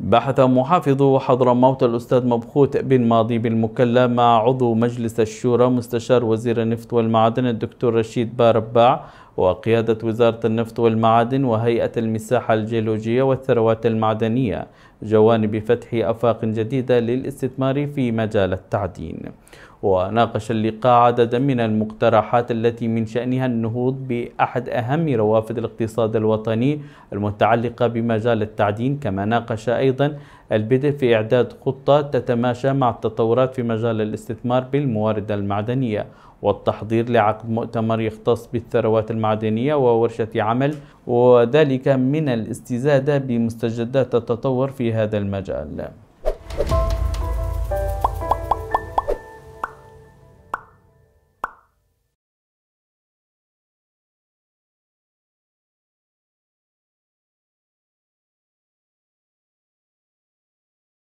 بحث محافظ حضرموت الأستاذ مبخوت بن ماضي بالمكلا مع عضو مجلس الشورى مستشار وزير النفط والمعادن الدكتور رشيد بارباع وقيادة وزارة النفط والمعادن وهيئة المساحة الجيولوجية والثروات المعدنية جوانب فتح أفاق جديدة للاستثمار في مجال التعدين وناقش اللقاء عددا من المقترحات التي من شأنها النهوض بأحد أهم روافد الاقتصاد الوطني المتعلقة بمجال التعدين كما ناقش أيضا البدء في إعداد خطة تتماشى مع التطورات في مجال الاستثمار بالموارد المعدنية والتحضير لعقد مؤتمر يختص بالثروات المعدنية وورشة عمل وذلك من الاستزادة بمستجدات التطور في هذا المجال